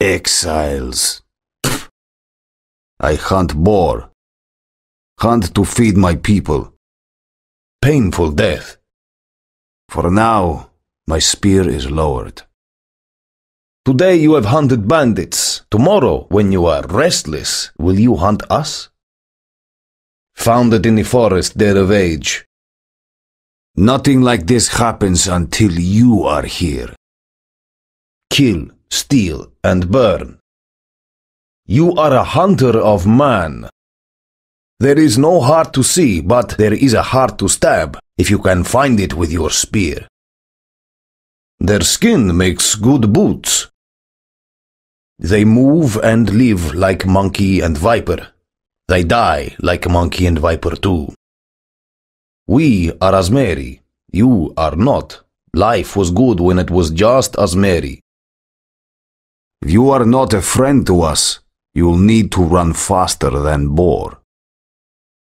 Exiles. I hunt boar. Hunt to feed my people. Painful death. For now, my spear is lowered. Today you have hunted bandits. Tomorrow, when you are restless, will you hunt us? Founded in the forest dead of age. Nothing like this happens until you are here. Kill steal, and burn. You are a hunter of man. There is no heart to see, but there is a heart to stab, if you can find it with your spear. Their skin makes good boots. They move and live like monkey and viper. They die like monkey and viper too. We are as merry. You are not. Life was good when it was just as merry. If you are not a friend to us, you'll need to run faster than Boar.